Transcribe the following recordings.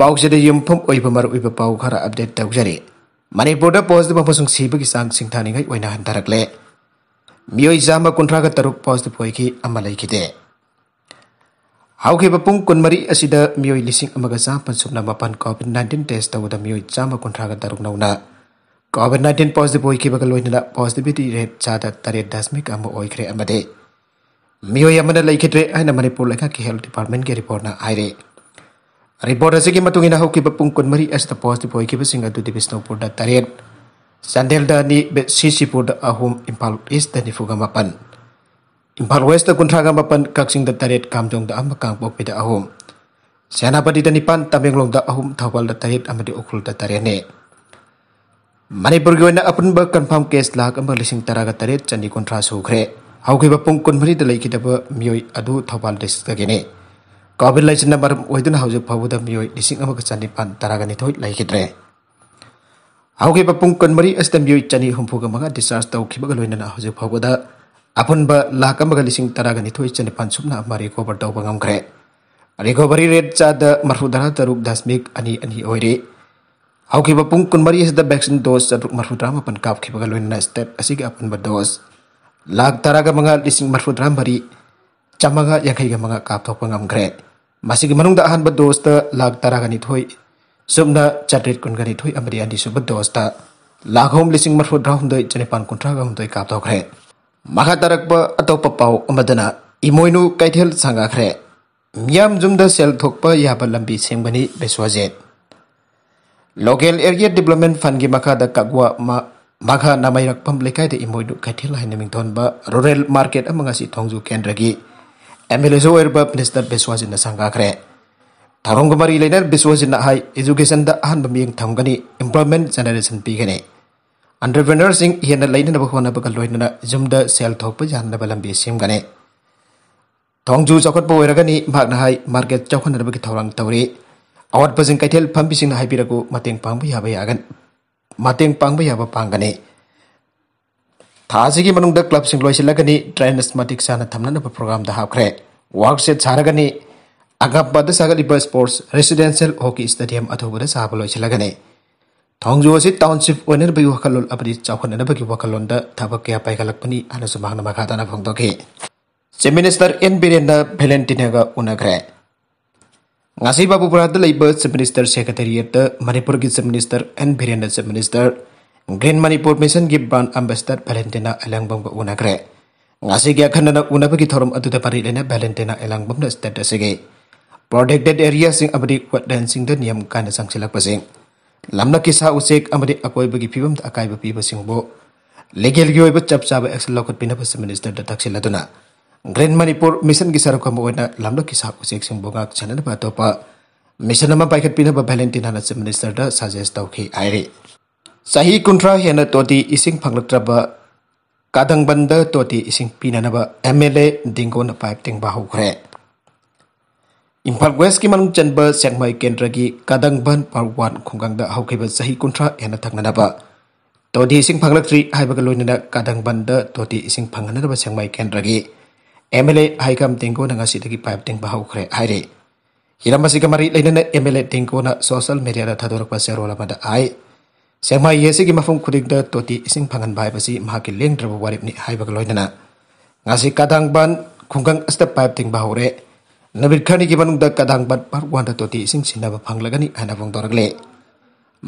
पाजद यूम मूब पा खर अपडेट तौज मनपुर पॉजिटिव सिब की चा सिंधानी हंधरले मोजाम कंथ्राग तरु पॉजिटिवे पुंग कुमरी मोय लिंगापन सूबना मपन कोविड नाइन्टीन टेस्ट तौद मोय चाम कंथ्राग तरुक नौना covid covid nineteen positive positivity rate चाद तरह दशमिक्रे मोय लेखिद्रे मनपुर हेल्थ डिपार्टमेंट की रिपोर्ट है Report yang matungin ahok kiba pungkun meri as the post boy kiba singa di dibis nau purda tarian. Sandel dani be sisi purda ahum impal is dani fuga mapan. Impal west da traga mapan kaksing da tarian kamjong da amba kang pok bida ahum. Senapati dani pan tameng long da ahum thawal da tarian di okul da tarian ne. Manipur na apun ba kan pam kes lak amba lising taraga tarian candi kontra sukre. Hau kiba pungkun meri da lai kita ba mioi adu thawal district ne covid lain nama wajib na hujuk pabu dan mui disingga mau kecandi pan taragan itu lagi kira. Aku ke papung kan mari asdem mui cani humpu ke mangat disas tau kiba galuin na hujuk Apun ba laka mangat dising taragan itu cani pan sumna mari berdoa bertau pangam kere. Ariko beri red cada marfudara teruk dasmik ani ani oire. Aku ke papung kan mari asdem vaksin dos teruk marfudara mapan kap kiba galuin na step asik apun ba dos. Lak taraga mangat dising marfudara mari. Cama ga yang kaya mangat kap tau pangam kere. ꯃꯁꯤꯒꯤ ꯃꯅꯨꯡꯗ ꯑꯍꯥꯟꯕ ꯗꯣꯁꯇ ꯂꯥꯈ ꯇꯔꯥꯒꯅꯤꯊꯣꯏ ꯁꯨꯞꯅ ꯆꯥꯇ꯭ꯔꯦꯠ ꯀꯨꯟꯒꯅꯤꯊꯣꯏ ꯑꯃꯗꯤ ꯑꯅꯤꯁꯨꯕ ꯗꯣꯁꯇ ꯂꯥꯈ ꯑꯍꯨꯝ ꯂꯤꯁꯤꯡ ꯃꯔꯐꯨꯇꯔꯥꯍꯨꯝꯗꯣꯏ ꯆꯅꯤꯄꯥꯟ ꯀꯨꯟꯊ꯭ꯔꯥꯒ ꯍꯨꯝꯗꯣꯏ ꯀꯥꯞꯊꯣꯛꯈ꯭ꯔꯦ ꯃꯈꯥ ꯇꯥꯔꯛꯄ ꯑꯇꯣꯞꯄ ꯄꯥꯎ ꯑꯃꯗꯅ ꯏꯃꯣꯏꯅꯨ ꯀꯩꯊꯦꯜ ꯁꯪꯒꯥꯈ꯭ꯔꯦ ꯃꯤꯌꯥꯝ ꯌꯨꯝꯗ ꯁꯦꯜ ꯊꯣꯛꯄ ꯌꯥꯕ ꯂꯝꯕꯤ ꯁꯦꯝꯒꯅꯤ ꯕꯦꯁ꯭ꯋꯥꯖꯦꯠ ꯂꯣꯀꯦꯜ ꯑꯦꯔꯤꯌꯥ ꯗꯤꯕ꯭ꯂꯞꯃꯦꯟ ꯐꯟꯒꯤ ꯃꯈꯥꯗ ꯀꯛꯋꯥ ꯃꯈꯥ ꯅꯥꯃꯩꯔꯛꯐꯝ ꯂꯩꯀꯥꯏꯗ ꯏꯃꯣꯏꯅꯨ ꯀꯩꯊꯦꯜ ꯍꯥꯏꯅ ꯃꯤꯡꯊꯣꯟꯕ ꯔꯨꯔꯦꯜ ꯃꯥꯔꯀꯦꯠ ꯑꯃ ꯉꯁꯤ ꯊꯣꯡꯖꯨ ꯀꯦꯟꯗ꯭ꯔꯒꯤ MLSO erba Minister Beswasin sangka kre. Tarong kemari lainnya Beswasin nak hai education da ahan bamiang thamgani employment generation pi gane. Entrepreneur sing hian lainnya na bakhona bakal loinna jumda sel thok pa jan na balam bi sim gane. Thongju chakot po eragani magna hai market chakhon na bakhi thorang tawri. Awat pasing kaitel phampi sing na hai piraku mateng pangbu yabai agan. Mateng pangbu yaba pangane. थासी की मनुंग क्लब सिंग लोई सिलगनी ट्रेन स्मार्टिक साना थमना प्रोग्राम दा हाखरे Waksa Charagani Agapada Sagar Iba Sports Residential Hockey Stadium atau pada sahabat lagi Tongjuwasi Township Owner bagi wakalul abadi cawkan anda bagi wakalul anda tabak kaya baik kalak puni anda semua nama kata anda pengtoki. Si Minister En Birenda Valentina ga unagre. Ngasih babu perhati lagi bos si Minister Sekretariat Manipur gitu si Minister En Birenda si Minister Green Manipur Mission Gibran Ambassador Valentina Alangbang ga unagre ngasih gak kan dana guna bagi thorum atau da pari lena elang bumbu na state protected area sing abadi dan sing dan yang kana sang silak pasing lamna kisah usik amadi akoi bagi pibam takai akai bagi pasing sing bo legal gue oiba cap cap excel lokot pina pas minister datang tak silatuna grand manipur mission kisah saru kamu na lamna kisah usik sing ngak chanan ba topa mission nama paikat kan pina ba valentina na minister da suggest tau khi aire sahi kontra hena todi ising phanglatra ba ꯀꯥꯗꯪꯕꯟꯗ ꯇꯣꯇꯤ ꯏꯁꯤꯡ ꯄꯤꯅꯅꯕ M L A ꯗꯤꯡꯒꯣꯅ pipe ꯇꯤꯡꯕ ꯍꯧꯈ꯭ꯔꯦ ꯏꯝꯐꯥꯜ ꯋꯦꯁꯀꯤ ꯃꯅꯨꯡ ꯆꯟꯕ ꯁꯦꯡꯃꯩ ꯀꯦꯟꯗ꯭ꯔꯒꯤ ꯀꯥꯗꯪꯕꯟ ꯄꯥꯔꯠ ꯋꯥꯟ ꯈꯨꯡꯒꯪꯗ ꯍꯧꯈꯤꯕ ꯆꯍꯤ ꯀꯨꯟꯊ꯭ꯔꯥ ꯍꯦꯟꯅ ꯊꯪꯅꯅꯕ ꯇꯣꯇꯤ ꯏꯁꯤꯡ ꯐꯪꯂꯛꯇ꯭ꯔꯤ ꯍꯥꯏꯕꯒ ꯂꯣꯏꯅꯅ ꯀꯥꯗꯪꯕꯟꯗ ꯇꯣꯇꯤ ꯏꯁꯤꯡ ꯐꯪꯍꯟꯅꯕ ꯁꯦꯡꯃꯩ ꯀꯦꯟꯗ꯭ꯔꯒꯤ ꯑꯦꯝ ꯑꯦꯜ ꯑꯦ ꯍꯥꯏꯀꯝ ꯇꯦꯡꯒꯣꯅ ꯉꯁꯤꯗꯒꯤ ꯄꯥꯏꯞ ꯇꯤꯡꯕ ꯍꯧꯈ꯭ꯔꯦ ꯍꯥꯏꯔꯤ ꯍꯤꯔꯝ ꯑꯁꯤꯒ ꯃꯔꯤ ꯂꯩꯅꯅ ꯑꯦꯝ ꯑꯦꯜ ꯑꯦ ꯇꯦꯡꯒꯣꯅ ꯁꯣꯁꯤꯌꯦꯜ ꯃꯦꯗꯤꯌꯥꯗ ꯊꯥꯗꯣꯔꯛꯄ ꯆꯦꯔꯣꯜ ꯑꯃꯗ ꯍꯥꯏ Siang mai yesi ki mafung kudik da toti ising pangan bai basi mahaki leng drabu warip ni hai bagaloi dana. Ngasi kadang ban kungkang estep bai ting bahure. Nabil kani ki manung da kadang ban par da toti ising sinda ba pang lagani ana pang torak le.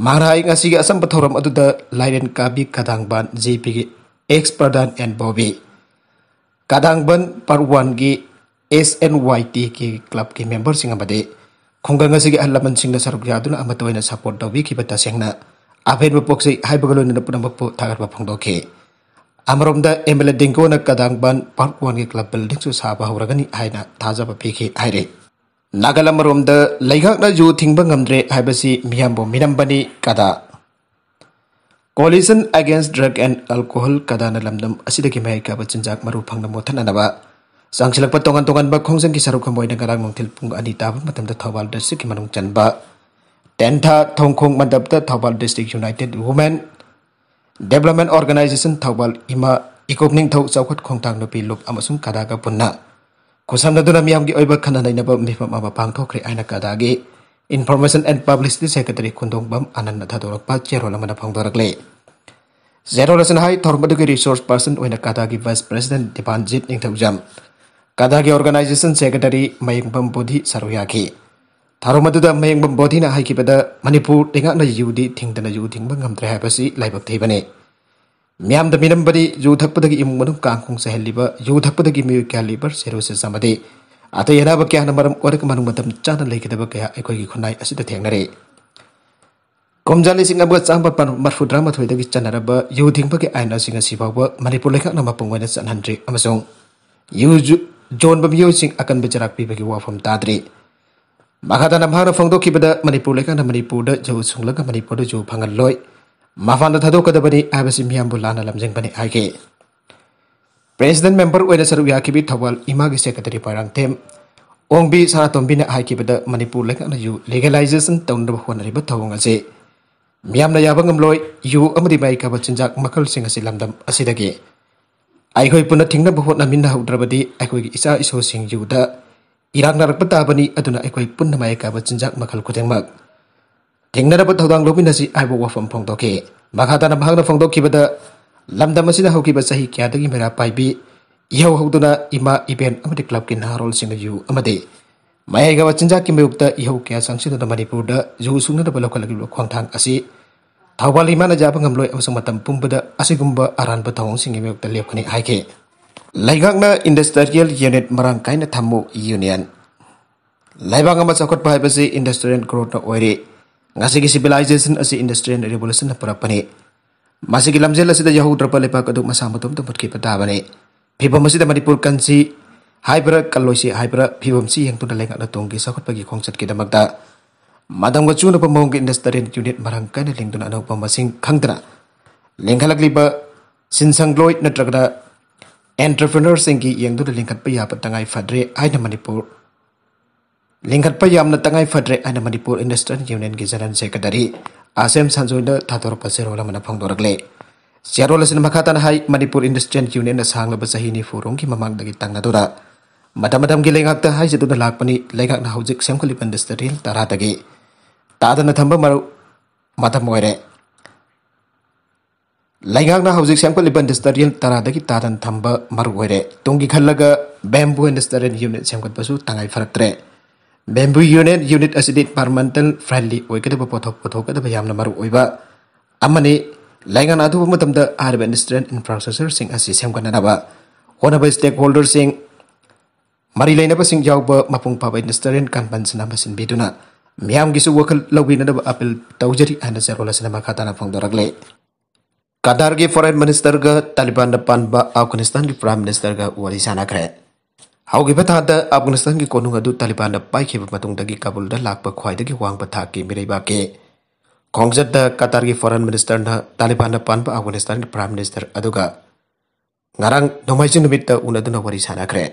Marai ngasi ki asam patoram adu da lairen kabi kadang ban jp ki expert dan en bobi. Kadang ban par Y T ki club ki member singa bade. Kungkang ngasi ki alaman singa saruk yaduna amatawai na sakwot dobi ki bata siang na apain bapok si hai bagalo na napun bapok tagar bapong doke amarom da emela dingko na kadang ban park ke ge club building su saba hauragani haina taja ba hai re. nagalam rom da laigak na ju thingba Hai haibasi miyam bo kada coalition against drug and alcohol kada lamdam asidagi mai ka bachinjak maru phangna mothana naba sangsilakpa tongan tongan ba khongsen ki saru khmoi na garang nongthil pung ani ta ba matam da thawal da sikhi manung chanba Tenta Thongkhong Mandapta Thawbal District United Women Development Organization Thawbal Ima Ikopning Thau Chaukhut Khongtang Nupi Lup Amasung Kadaga Punna Kusamnaduna Miyamgi Oiba Khana Nainaba Mifam Ama Pangthokri Aina Kadagi Information and Publicity Secretary Kundong Bam Ananda Thadorapa Cherola Mana Phangdorakle Zero Lesson High Thormadagi Resource Person Oina Kadagi Vice President Dipanjit Ningthaujam Kadagi Organization Secretary Mayingbam Budhi Saruyaki थारो मद बोधी बोधीनाब मनपुर तेना यू थीदना यू थीबंगे लाइक थेबने मैम मीनबदी यू थक्पदी इम मनु कांखों सहल यू थक्पदी मयू क्या लीबर सेरोसीजी अत अना क्या मनु चा लेब क्या खुनाई थेनरें कौजा लिंग चाब मरफुद्रामद चलब यू थीब के आयन मनपुर लेखा मपूंग चलें यू जो मयू अकन चराबी वाफम ताद्री Maka nam hara fongdo ki bada manipu leka na manipu da jau sung leka manipu da jau pangal loi. Mafan da thado kada bani abasi miyam bulana lamjeng bani age. President member wena saru ya ki bi ima gi secretary parang tem. Ong bi sara tombi na ai ki bada manipu leka na ju legalization taun da hwan ri ba thawang ase. Miyam na yabang loi yu amadi mai ka bachinjak makal sing ase lamdam asidagi. Ai hoi puna thingna bhot na minna haudrabadi ai koi isa iso sing ju da. Irak narakpa tabani aduna ekoi punna maya kaba chinjak makal kutengmak. Tengnarapa tawdang luminasi aibo wafam phongdoke. Makhatana bhagna phongdokibada lamdam asida haukiba sahi kyadagi mera paibi ihau hauduna ima event amadi club ki narol singa yu amadi. Maya kaba chinjak ki mayukta ihau kya sangsidana Manipur da ju sungnarapa lokalagi khwangthang asi. Thawbal imana jaba ngamloi awasang matam pumbada asigumba aranpa thawong singa mayukta lepkhani Aike. Laibangna Industrial Unit merangkai na tamu union. Laibangna masakot bahaya si Industrial Growth na wari. Ngasih civilization asi Industrial Revolution na pura pani. Masih gilam zela sida jahu drapa lepa kaduk masa matum tempat kipa ni. Pipa masih tamari purkan si Hyper kalau si Hyper pipa si yang tunda lengak na tunggi sakot bagi kongsat kita magda. Madam ngacu na pemohong Industrial Unit merangkai na ada anak pemasing kangtana. Lingkhalak lipa Sinsang Lloyd na Entrepreneur yang dulu lingkat paya petangai fadre aina manipur lingkat paya na tangai fadre aina manipur industrial union gi janan sekadari asem sanjoida thator pasero la mana phangdoragle siaro la sinma Makatan hai manipur industrial union na sangla ini ni forum ki mamang dagi dora madam madam gi lengak ta hai jituna lakpani lengak na haujik semkhali pandestril tara dagi ta da na thamba maru madam moire Lainkah na hujik siang kali bandestarian tanada kita dan tambah maruwele. Tunggi kalaga bamboo bandestarian unit siang kali pasu tangai faratre. Bamboo unit unit asid departmental friendly. Oke deh bapak tau bapak tau kita bayam na maruwele. Ba. Amane lainkah na tuh pemutam da ar bandestarian infrastructure sing asid siang kali nana ba. Kona ba stakeholder sing. Mari lainnya pasing sing jauh ba mapung papa bandestarian kan bansin nama sin Na, Miam gisu wakal lawi nana ba apel tau jari anda zero lah sinama kata na pang कतार की foreign minister का तालिबान पानब अफगानिस्तान की prime minister का वही सानक है हाउगी था अफगानिस्तान की कनू अद तालिबान पाई कबूल लाप खाई वाब था की मेरे कौजद कतार की फॉरेन मिनिस्टर तालिबान पानब अफगानिस्तान की प्राइम मिनिस्टर अदरंग नुमाजीट उन्न वही सानक्रे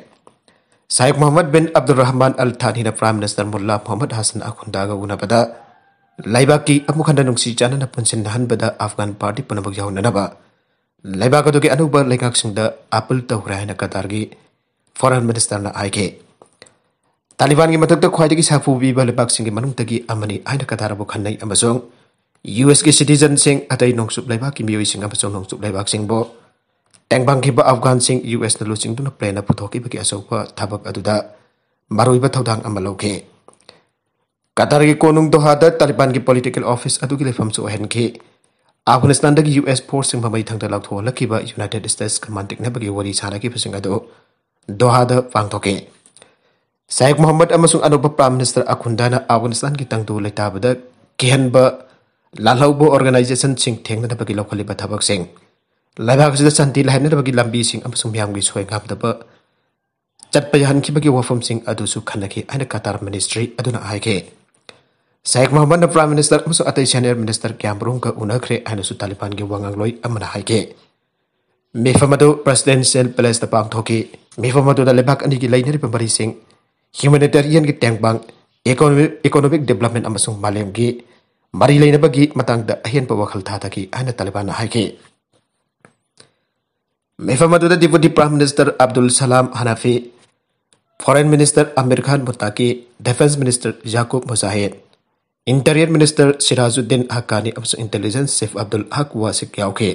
शाइक मोहम्मद बिन Abdul Rahman Al Thani prime minister Mullah Mohammad Hassan अखुंदा उनबदा laibaki amukhanda nungsi chanana punsin nahanbada afghan party punabak jaunanaba laibak adugi anuba lekak singda apple tawra na qatar gi foreign minister na aike taliban gi matak ta khwaidagi safu biba laibak singi manung tagi amani aina qatar bu khanai amazong us gi citizen sing atai nongsup laibak ki miyoi sing amazong nongsup laibak sing bo tengbang ki ba afghan sing us na losing duna plane na puthoki ba ki asopa thabak da maroi ba thodang amaloke ꯀꯇꯥꯔꯒꯤ ꯀꯣꯅꯨꯡ ꯗꯣꯍꯥꯗ ꯇꯥꯂꯤꯕꯥꯟꯒꯤ political office ꯑꯗꯨꯒꯤ ꯂꯩꯐꯝꯁꯨ ꯑꯣꯏꯍꯟꯈꯤ ꯑꯐꯒꯥꯅꯤꯁꯇꯥꯟꯗꯒꯤ U S ꯐꯣꯔꯁꯁꯤꯡ ꯃꯃꯩ ꯊꯪꯗ ꯂꯥꯎꯊꯣꯛꯍꯜꯂꯛꯈꯤꯕ ꯌꯨꯅꯥꯏꯇꯦꯗ ꯁ꯭ꯇꯦꯠꯁꯀ ꯃꯥꯟꯇꯤꯛꯅꯕꯒꯤ ꯋꯥꯔꯤ ꯁꯥꯟꯅꯈꯤꯕꯁꯤꯡ ꯑꯗꯨ ꯗꯣꯍꯥꯗ ꯄꯥꯡꯊꯣꯛꯈꯤ ꯁꯥꯍꯤꯛ ꯃꯣꯍꯝꯃꯗ ꯑꯃꯁꯨꯡ ꯑꯅꯧꯕ ꯄ꯭ꯔꯥꯏꯝ ꯃꯤꯅꯤꯁꯇꯔ ꯑꯈꯨꯟꯗꯥꯅ ꯑꯐꯒꯥꯅꯤꯁꯇꯥꯟꯒꯤ ꯇꯪꯗꯨ ꯂꯩꯇꯥꯕꯗ ꯀꯤꯍꯟꯕ ꯂꯥꯜꯍꯧꯕ ꯑꯣꯔꯒꯅꯥꯏꯖꯦꯁꯟꯁꯤꯡ ꯊꯦꯡꯅꯅꯕꯒꯤ ꯂꯧꯈꯠꯂꯤꯕ ꯊꯕꯛꯁꯤꯡ ꯂꯩꯕꯥꯛ ꯑꯁꯤꯗ ꯁꯥꯟꯇꯤ ꯂꯩꯍꯟꯅꯕꯒꯤ ꯂꯝꯕꯤꯁꯤꯡ ꯑꯃꯁꯨꯡ ꯃꯤꯌꯥꯝꯒꯤ ꯁꯣꯏ ꯉꯥꯝꯗꯕ ꯆꯠꯄ ꯌꯥꯍꯟꯈꯤꯕꯒꯤ ꯋꯥꯐꯝꯁꯤꯡ ꯑꯗꯨꯁꯨ ꯈꯟꯅꯈꯤ ꯍꯥꯏꯅ ꯀꯇꯥꯔ ꯃꯤꯅꯤꯁꯇ꯭ꯔꯤ ꯑꯗꯨꯅ ꯍꯥꯏꯈꯤ Saya Muhammad, na Prime Minister amso Atai Senior Minister kyam rung Unakre una kre su Taliban ge wangang loy amna haike. Mifamadu Presidential Palace de pang thoki mifamadu da lebak ani gi lainari pembari sing humanitarian gi tang bang economic development amasung malem gi mari laina bagi matang da ahian pa wakhal tha Taliban haike. Mifamadu da Deputy Prime Minister Abdul Salam Hanafi Foreign Minister Amir Khan mutaki, Defense Minister Yakub Muzahid. Interior minister Sirajuddin ꯍꯛꯀꯥꯅꯤ ꯑꯃꯁꯨꯡ intelligence chief Abdul ꯍꯛ ꯋꯥꯁꯤꯛ ꯌꯥꯎꯈꯤ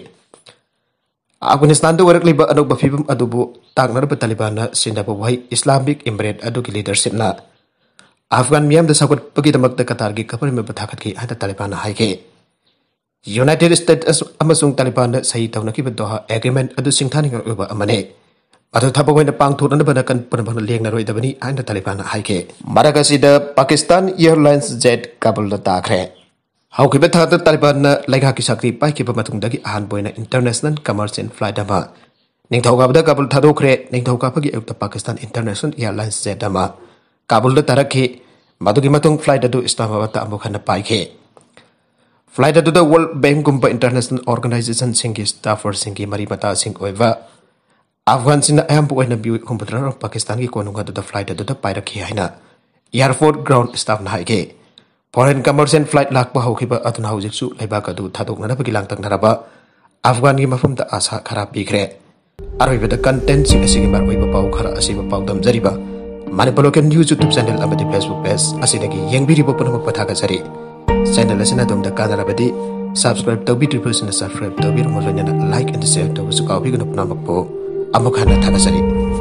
ꯑꯐꯒꯥꯅꯤꯁꯇꯥꯟꯗ ꯑꯣꯏꯔꯛꯂꯤꯕ ꯑꯅꯧꯕ ꯐꯤꯚꯝ ꯑꯗꯨꯕꯨ ꯇꯥꯛꯅꯔꯕ ꯇꯥꯂꯤꯕꯥꯟꯅ ꯁꯤꯟꯅꯕ ꯋꯥꯍꯩ ꯏꯁꯂꯥꯃꯤꯛ ꯏꯃꯔꯦꯠ ꯑꯗꯨꯒꯤ ꯂꯤꯗꯔꯁꯤꯞꯅ ꯑꯐꯒꯥꯟ ꯃꯤꯌꯥꯝꯗ ꯁꯧꯒꯠꯄꯒꯤꯗꯃꯛꯇ ꯀꯇꯥꯔꯒꯤ ꯒꯚꯔꯟꯃꯦꯟꯠꯄꯨ ꯊꯥꯒꯠꯈꯤ ꯍꯥꯏꯅ ꯇꯥꯂꯤꯕꯥꯟꯅ ꯍꯥꯏꯈꯤ ꯌꯨꯅꯥꯏꯇꯦꯗ ꯁ꯭ꯇꯦꯠꯁ ꯑꯃꯁꯨꯡ ꯇꯥꯂꯤꯕꯥꯟꯅ ꯁꯍꯤ ꯇꯧꯅꯈꯤꯕ ꯗꯣꯍꯥ ꯑꯦꯒ꯭ꯔꯤꯃꯦꯟꯠ ꯑꯗꯨ ꯁꯤꯡꯊꯥꯅꯤꯡꯉꯥꯏ ꯑꯣꯏꯕ ꯑꯃꯅꯤ Atau tabung yang anda turun dan berdekan penerbangan liang naruh itu anda Taliban hai ke. kasih sida Pakistan Airlines Jet kabul datang re. Hau kibet tahta Taliban na laik haki sakti pai ki pematung dagi ahan na International Commercial Flight Dama. Ning tau kabda kabul tahta neng ning tau kabagi ayuk Pakistan International Airlines Jet Dama. Kabul letak re ke, madu ki matung flight adu Islamabad ta ambukhan na pai ke. Flight itu da World Bank Gumpa International Organization Singhi Staffer Singhi Maribata Singh Oiva. Afghan sina ayam pukai na biwi komputer of Pakistan ki kono ngatu da flight da da pai rakhi na Yarford ground staff na haike. Foreign commercial flight lak pa hauki ba atun hau jitsu lai ba kadu na na pagi lang tak na raba. Afghan ki mafum da asa kara bikre. Arwi ba da content si asingi ba arwi pau kara asi ba pau dam zari ba. Mani palo news youtube channel amba di facebook page asi yang biri ba punamak patah ka zari. Channel asi na dom da kada raba di subscribe tau bi tripus na subscribe tau bi rumah lanyana like and share tau besuk kau bi guna punamak pau. Amokana Tagasari.